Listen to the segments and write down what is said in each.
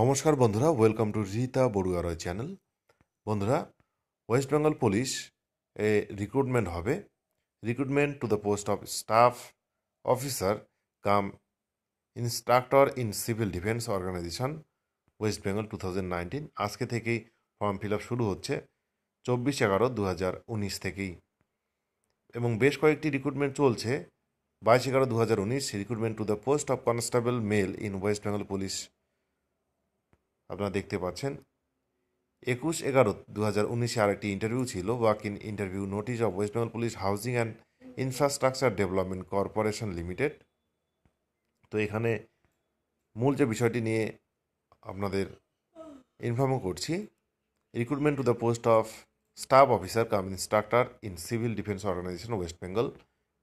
নমস্কার বন্ধুরা welcome to Rita Barua Roy channel বন্ধুরা ওয়েস্ট বেঙ্গল পুলিশ এ রিক্রুটমেন্ট হবে recruitment to the post of staff officer cum instructor in civil defence organisation West Bengal two thousand nineteen আজকে থেকেই ফর্ম ফিল আপ শুরু হচ্ছে চব্বিশ এগারো দু হাজার উনিশ থেকেই এবং বেশ কয়েকটি রিক্রুটমেন্ট চলছে বাইশ এগারো দু হাজার উনিশ recruitment to the post of constable male in West Bengal police আপনারা দেখতে পাচ্ছেন একুশ এগারো দু হাজার উনিশে আরেকটি ইন্টারভিউ ছিল walk in interview notice of West Bengal police housing and infrastructure development corporation limited তো এখানে মূল যে বিষয়টি নিয়ে আপনাদের ইনফর্মও করছি recruitment to the post of staff officer cum instructor in civil defence organisation West Bengal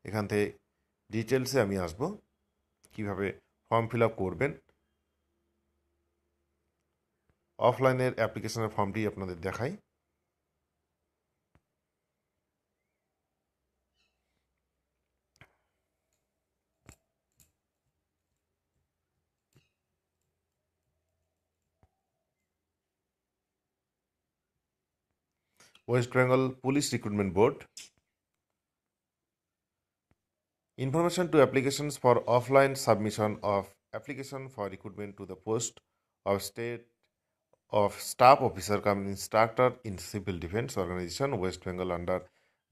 এখান থেকে ডিটেলসে আমি আসব কিভাবে ফর্ম ফিল আপ করবেন অফলাইনের অ্যাপ্লিকেশনের ফর্মটি আপনাদের দেখাই West Bengal police recruitment board information to application for offline submission of application for recruitment to the post of state of staff officer cum instructor in civil defence organisation West Bengal under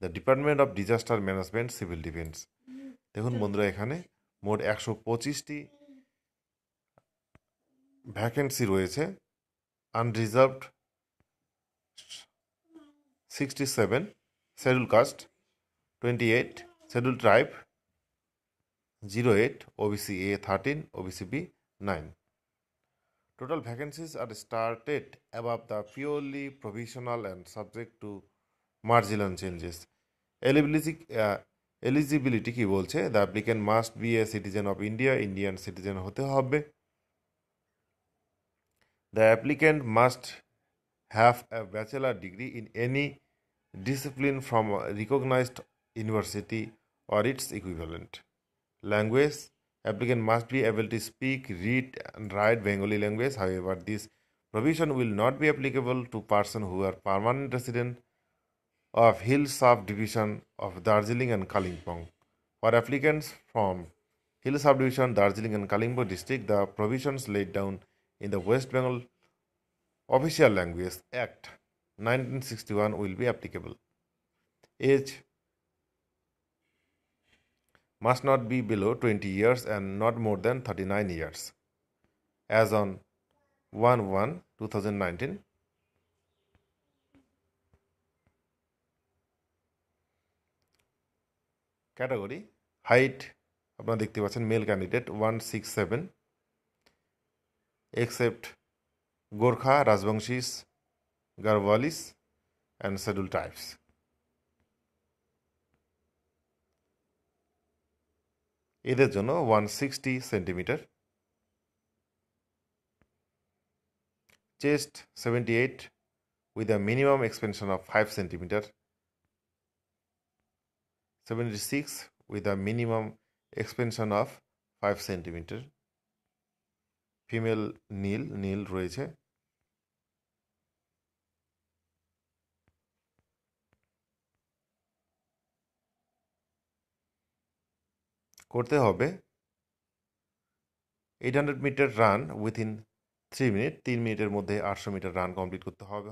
the department of disaster management civil defence দেখুন বন্ধুরা এখানে মোট একশো পঁচিশটি vacancy রয়েছে unreserved sixty seven scheduled caste twenty eight scheduled tribe zero eight OBC A thirteen OBC B nine total vacancies R started above the purely provisional and subject to marginal changes Eligibility, eligibility uh, কী বলছে the applicant must be a citizen of India Indian citizen হতে হবে the applicant must have a bachelor degree in any discipline from recognised university or its equivalent language applicant must be able to speak, read, and write Bengali language. However, this provision will not be applicable to persons who are permanent resident of Hill Subdivision of Darjeeling and Kalimpong. For applicants from Hill Subdivision, Darjeeling and Kalimpong district, the provisions laid down in the West Bengal Official Language Act 1961 will be applicable. Age must not be below 20 years and not more than 39 years. As on 1 1 2019, category height আপনারা দেখতে পাচ্ছেন male candidate one six seven except Gorkha Rajbanshis Garhwalis and scheduled tribes এদের জন্য one sixty centimetre chest seventy eight with a minimum expansion of five centimetre seventy six with a minimum expansion of five centimetre female nil nil রয়েছে করতে হবে eight hundred metre run within three minute তিন মিনিটের মধ্যে আটশো metre run complete করতে হবে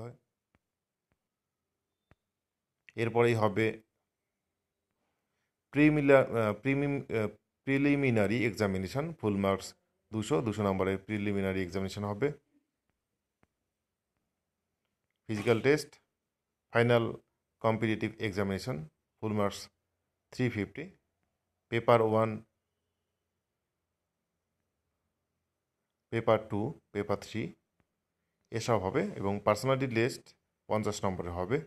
এরপরেই হবে প্রিলিমিনারি এক্সামিনেশান ফুল মার্কস দুশো দুশো নম্বরের প্রিলিমিনারি এক্সামিনেশান হবে physical test final competitive examination full marks three fifty paper one paper two paper three এসব হবে এবং পার্সোনালিটি লিস্ট পঞ্চাশ নম্বরে হবে